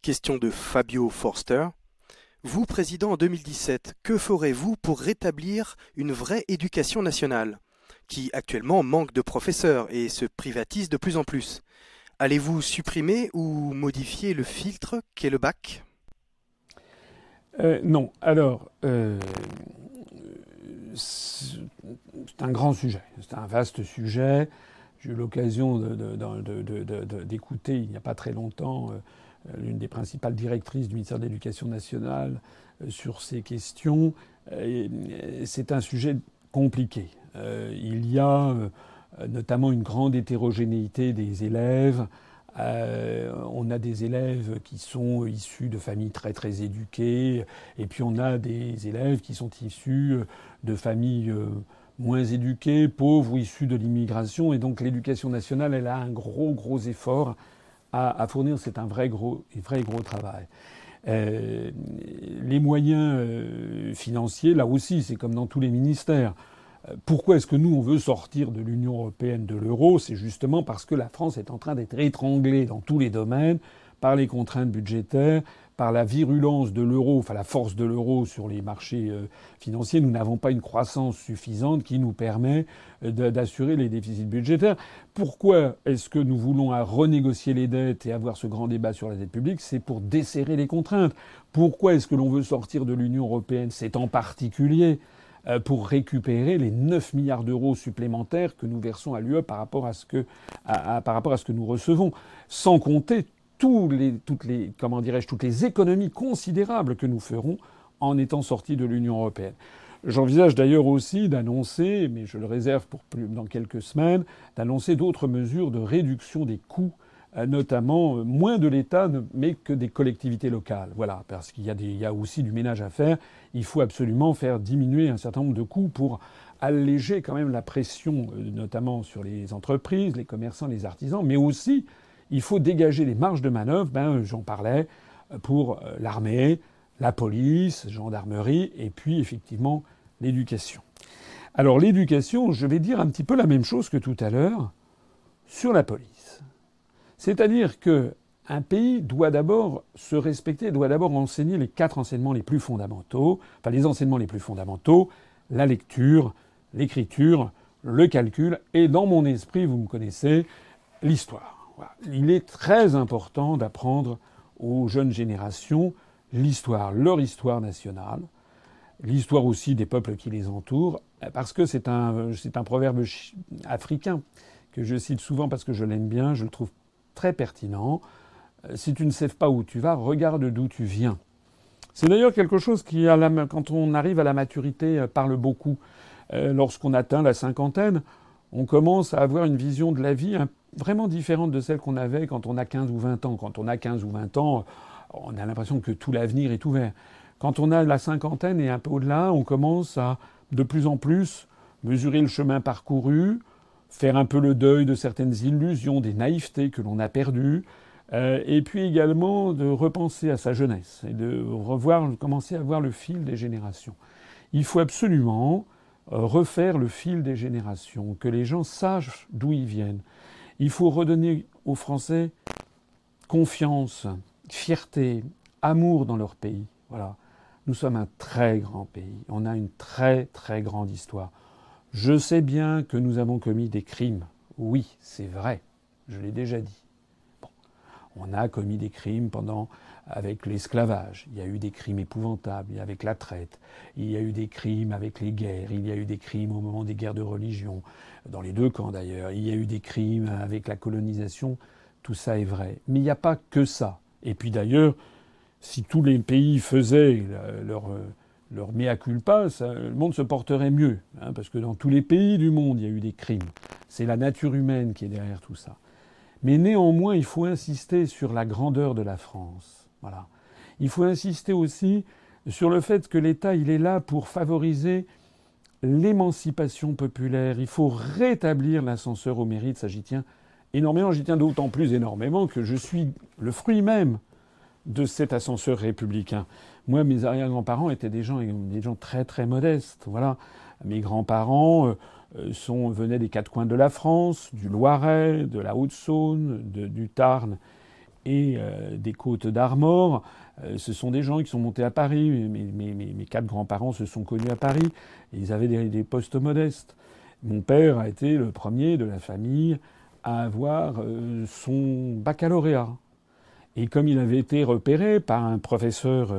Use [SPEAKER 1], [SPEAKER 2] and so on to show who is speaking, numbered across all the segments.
[SPEAKER 1] Question de Fabio Forster. Vous, président en 2017, que ferez-vous pour rétablir une vraie éducation nationale, qui actuellement manque de professeurs et se privatise de plus en plus Allez-vous supprimer ou modifier le filtre qu'est le bac euh, Non. Alors, euh, c'est un grand sujet, c'est un vaste sujet. J'ai eu l'occasion d'écouter il n'y a pas très longtemps. Euh, euh, l'une des principales directrices du ministère de l'Éducation nationale, euh, sur ces questions. Euh, c'est un sujet compliqué. il y a notamment une grande hétérogénéité des élèves. on a des élèves qui sont issus de familles très très éduquées, et puis on a des élèves qui sont issus de familles moins éduquées, pauvres ou issus de l'immigration. Et donc l'éducation nationale, elle a un gros gros effort à, fournir, c'est un vrai gros, vrai gros travail. Euh, les moyens euh, financiers, là aussi, c'est comme dans tous les ministères. Euh, pourquoi est-ce que nous, on veut sortir de l'Union européenne, de l'euro C'est justement parce que la France est en train d'être étranglée dans tous les domaines par les contraintes budgétaires, par la virulence de l'euro, enfin la force de l'euro sur les marchés euh, financiers, nous n'avons pas une croissance suffisante qui nous permet euh, d'assurer les déficits budgétaires. Pourquoi est-ce que nous voulons renégocier les dettes et avoir ce grand débat sur la dette publique C'est pour desserrer les contraintes. Pourquoi est-ce que l'on veut sortir de l'Union européenne C'est en particulier euh, pour récupérer les 9 milliards d'euros supplémentaires que nous versons à l'UE par, rapport à ce que, par rapport à ce que nous recevons, sans compter les, toutes, les, comment toutes les économies considérables que nous ferons en étant sortis de l'Union européenne. J'envisage d'ailleurs aussi d'annoncer, mais je le réserve pour plus, dans quelques semaines, d'annoncer d'autres mesures de réduction des coûts, euh, notamment euh, moins de l'État, mais que des collectivités locales. Voilà, parce qu'il y a aussi du ménage à faire. Il faut absolument faire diminuer un certain nombre de coûts pour alléger quand même la pression, euh, notamment sur les entreprises, les commerçants, les artisans, mais aussi il faut dégager les marges de manœuvre, ben, j'en parlais, euh, pour euh, l'armée, la police, gendarmerie, et puis effectivement l'éducation. Alors l'éducation, je vais dire un petit peu la même chose que tout à l'heure sur la police. C'est-à-dire que un pays doit d'abord se respecter, doit d'abord enseigner les quatre enseignements les plus fondamentaux, enfin les enseignements les plus fondamentaux, la lecture, l'écriture, le calcul et dans mon esprit, vous me connaissez, l'histoire. Il est très important d'apprendre aux jeunes générations l'histoire, leur histoire nationale, l'histoire aussi des peuples qui les entourent, euh, parce que c'est un, c'est un proverbe africain que je cite souvent parce que je l'aime bien, je le trouve très pertinent. Euh, si tu ne sais pas où tu vas, regarde d'où tu viens. C'est d'ailleurs quelque chose qui, quand on arrive à la maturité, euh, parle beaucoup. Lorsqu'on atteint la cinquantaine, on commence à avoir une vision de la vie hein, vraiment différente de celle qu'on avait quand on a 15 ou 20 ans. Quand on a 15 ou 20 ans, on a l'impression que tout l'avenir est ouvert. Quand on a la cinquantaine et un peu au-delà, on commence à de plus en plus mesurer le chemin parcouru, faire un peu le deuil de certaines illusions, des naïvetés que l'on a perdues, euh, et puis également de repenser à sa jeunesse et de revoir, commencer à voir le fil des générations. Il faut absolument euh, refaire le fil des générations, que les gens sachent d'où ils viennent. Il faut redonner aux Français confiance, fierté, amour dans leur pays. Voilà. Nous sommes un très grand pays. On a une très très grande histoire. Je sais bien que nous avons commis des crimes. Oui, c'est vrai. Je l'ai déjà dit. On a commis des crimes pendant avec l'esclavage, il y a eu des crimes épouvantables avec la traite, il y a eu des crimes avec les guerres, il y a eu des crimes au moment des guerres de religion, dans les deux camps d'ailleurs, il y a eu des crimes avec la colonisation, tout ça est vrai. Mais il n'y a pas que ça. Et puis d'ailleurs, si tous les pays faisaient leur, leur mea culpa, le monde se porterait mieux, hein, parce que dans tous les pays du monde, il y a eu des crimes. C'est la nature humaine qui est derrière tout ça. Mais néanmoins, il faut insister sur la grandeur de la France. Voilà. Il faut insister aussi sur le fait que l'État, il est là pour favoriser l'émancipation populaire. Il faut rétablir l'ascenseur au mérite. Ça, j'y tiens énormément. J'y tiens d'autant plus énormément que je suis le fruit même de cet ascenseur républicain. Moi, mes arrière-grands-parents étaient des gens, des gens très très modestes. Voilà, mes grands-parents. Euh, euh, sont, venaient des quatre coins de la France, du Loiret, de la Haute-Saône, du Tarn et euh, des côtes d'Armor. Euh, ce sont des gens qui sont montés à Paris. Mes, mes, quatre grands-parents se sont connus à Paris. Ils avaient des, postes modestes. Mon père a été le premier de la famille à avoir son baccalauréat. Et comme il avait été repéré par un professeur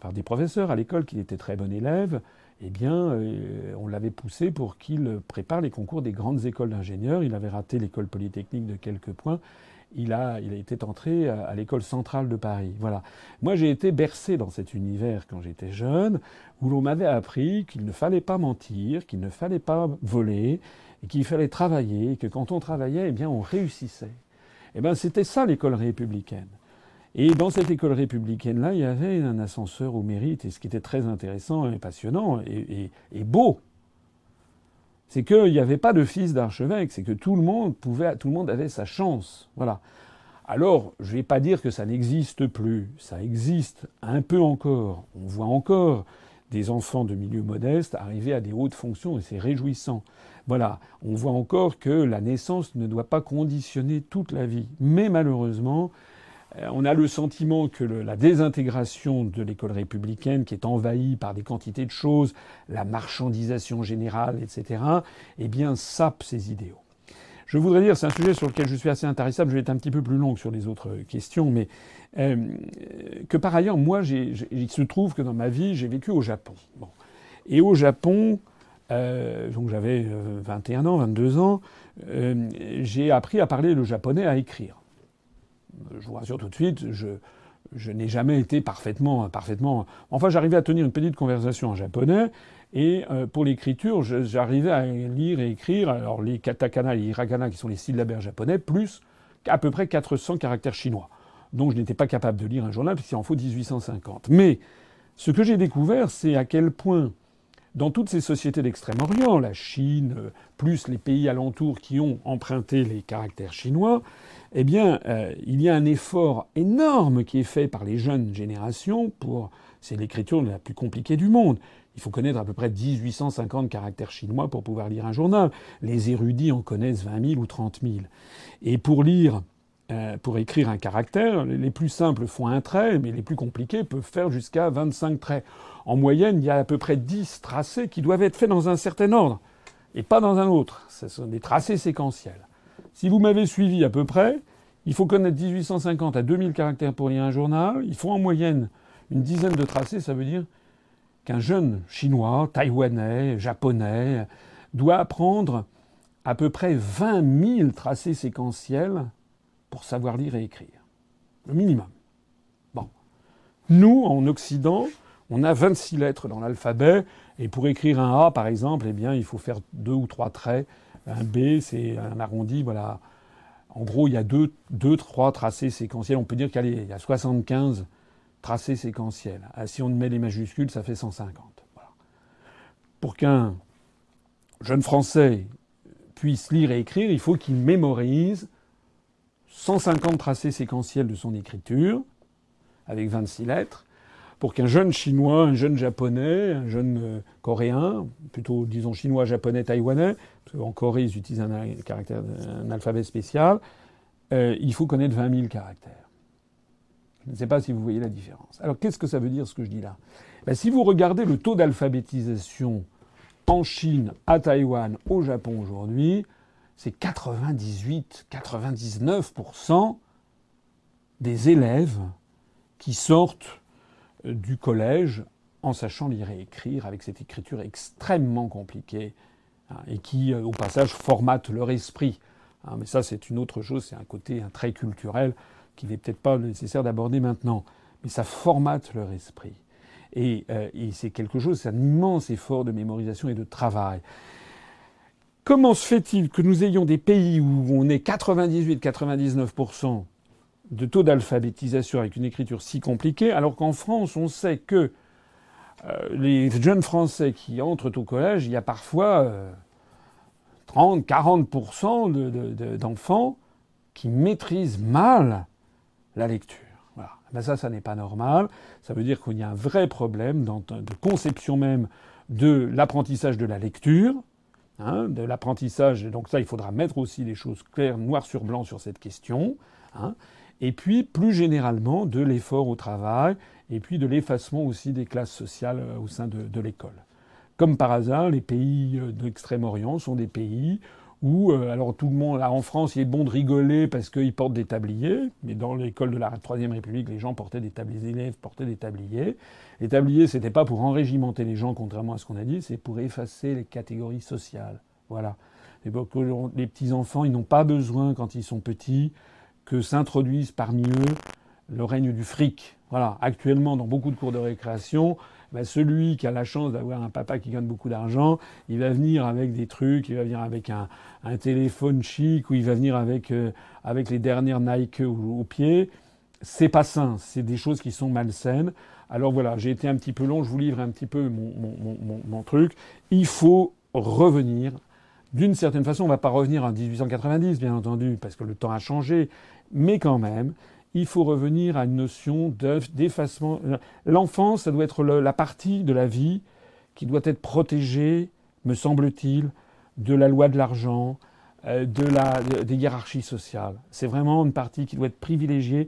[SPEAKER 1] par des professeurs à l'école qu'il était très bon élève, eh bien, euh, on l'avait poussé pour qu'il prépare les concours des grandes écoles d'ingénieurs. Il avait raté l'école polytechnique de quelques points. Il a, il été entré à, l'école centrale de Paris. Voilà. Moi, j'ai été bercé dans cet univers quand j'étais jeune, où l'on m'avait appris qu'il ne fallait pas mentir, qu'il ne fallait pas voler, qu'il fallait travailler, que quand on travaillait, eh bien, on réussissait. Eh bien, c'était ça l'école républicaine. Et dans cette école républicaine-là, il y avait un ascenseur au mérite, et ce qui était très intéressant et passionnant et, beau, c'est qu'il n'y avait pas de fils d'archevêque, c'est que tout le monde pouvait, tout le monde avait sa chance. Voilà. Alors, je ne vais pas dire que ça n'existe plus, ça existe un peu encore. On voit encore des enfants de milieux modestes arriver à des hautes fonctions et c'est réjouissant. Voilà, on voit encore que la naissance ne doit pas conditionner toute la vie. Mais malheureusement, euh, on a le sentiment que la désintégration de l'école républicaine, qui est envahie par des quantités de choses, la marchandisation générale, etc., eh bien, sape ses idéaux. Je voudrais dire, c'est un sujet sur lequel je suis assez intéressable, je vais être un petit peu plus long sur les autres questions, mais euh, que par ailleurs, moi, il se trouve que dans ma vie, j'ai vécu au Japon. Et au Japon, euh, donc j'avais 21 ans, 22 ans, j'ai appris à parler le japonais, à écrire je vous rassure tout de suite, je, n'ai jamais été parfaitement, parfaitement. Enfin, j'arrivais à tenir une petite conversation en japonais. Et euh, pour l'écriture, j'arrivais à lire et écrire alors les katakana et les hiragana, qui sont les syllabaires japonais, plus à peu près 400 caractères chinois. Donc je n'étais pas capable de lire un journal, puisqu'il en faut 1850. Mais ce que j'ai découvert, c'est à quel point dans toutes ces sociétés d'Extrême-Orient, la Chine, euh, plus les pays alentours qui ont emprunté les caractères chinois, eh bien, euh, il y a un effort énorme qui est fait par les jeunes générations pour. C'est l'écriture la plus compliquée du monde. Il faut connaître à peu près 1850 caractères chinois pour pouvoir lire un journal. Les érudits en connaissent 20 000 ou 30 000. Et pour lire euh, pour écrire un caractère. Les plus simples font un trait, mais les plus compliqués peuvent faire jusqu'à 25 traits. En moyenne, il y a à peu près 10 tracés qui doivent être faits dans un certain ordre et pas dans un autre. Ce sont des tracés séquentiels. Si vous m'avez suivi à peu près, il faut connaître 1850 à 2000 caractères pour lire un journal. Il faut en moyenne une dizaine de tracés. Ça veut dire qu'un jeune chinois, taïwanais, japonais doit apprendre à peu près 20 000 tracés séquentiels pour savoir lire et écrire. Le minimum. Bon. Nous, en Occident, on a 26 lettres dans l'alphabet, et pour écrire un A, par exemple, eh bien, il faut faire deux ou trois traits. Un B, c'est un arrondi, voilà. En gros, il y a deux, deux trois tracés séquentiels. On peut dire qu'il y a 75 tracés séquentiels. Ah, si on met les majuscules, ça fait 150. Voilà. Pour qu'un jeune Français puisse lire et écrire, il faut qu'il mémorise 150 tracés séquentiels de son écriture, avec 26 lettres, pour qu'un jeune Chinois, un jeune Japonais, un jeune euh, Coréen, plutôt disons Chinois, Japonais, Taïwanais, parce qu'en Corée ils utilisent un, alphabet spécial, euh, il faut connaître 20 000 caractères. Je ne sais pas si vous voyez la différence. Alors qu'est-ce que ça veut dire ce que je dis là ben, Si vous regardez le taux d'alphabétisation en Chine, à Taïwan, au Japon aujourd'hui, c'est 98-99% des élèves qui sortent euh, du collège en sachant lire et écrire avec cette écriture extrêmement compliquée hein, et qui, euh, au passage, formate leur esprit. Hein. mais ça, c'est une autre chose, c'est un côté un trait culturel qui n'est peut-être pas nécessaire d'aborder maintenant. Mais ça formate leur esprit. et euh, c'est quelque chose, c'est un immense effort de mémorisation et de travail. Comment se fait-il que nous ayons des pays où on est 98-99% de taux d'alphabétisation avec une écriture si compliquée, alors qu'en France, on sait que euh, les jeunes Français qui entrent au collège, il y a parfois 30-40% euh, d'enfants qui maîtrisent mal la lecture. Voilà. Ben ça, ça n'est pas normal. Ça veut dire qu'il y a un vrai problème dans, de conception même de l'apprentissage de la lecture. Hein, de l'apprentissage. Donc ça, il faudra mettre aussi les choses claires, noir sur blanc sur cette question. Hein. Et puis, plus généralement, de l'effort au travail et puis de l'effacement aussi des classes sociales euh, au sein de, de l'école. Comme par hasard, les pays euh, d'Extrême-Orient sont des pays euh, alors tout le monde, là, en France, il est bon de rigoler parce qu'ils portent des tabliers, mais dans l'école de la Troisième République, les gens portaient des tabliers, les élèves portaient des tabliers. Les tabliers, c'était pas pour enrégimenter les gens, contrairement à ce qu'on a dit, c'est pour effacer les catégories sociales. Voilà. les petits-enfants, ils n'ont pas besoin, quand ils sont petits, que s'introduise parmi eux le règne du fric. Voilà, actuellement, dans beaucoup de cours de récréation, bah, celui qui a la chance d'avoir un papa qui gagne beaucoup d'argent, il va venir avec des trucs, il va venir avec un, téléphone chic, ou il va venir avec, euh, avec les dernières Nike au, au pied. C'est pas sain, c'est des choses qui sont malsaines. Alors voilà, j'ai été un petit peu long, je vous livre un petit peu mon, mon truc. Il faut revenir. D'une certaine façon, on ne va pas revenir en 1890, bien entendu, parce que le temps a changé, mais quand même, il faut revenir à une notion d'effacement. L'enfance, ça doit être la partie de la vie qui doit être protégée, me semble-t-il, de la loi de l'argent, euh, de la, des hiérarchies sociales. C'est vraiment une partie qui doit être privilégiée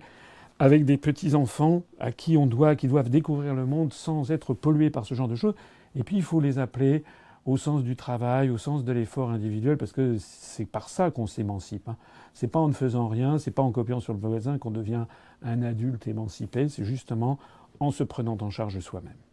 [SPEAKER 1] avec des petits-enfants à qui on doit, qui doivent découvrir le monde sans être pollués par ce genre de choses. Et puis il faut les appeler au sens du travail, au sens de l'effort individuel, parce que c'est par ça qu'on s'émancipe. Hein. C'est pas en ne faisant rien, c'est pas en copiant sur le voisin qu'on devient un adulte émancipé, c'est justement en se prenant en charge soi-même.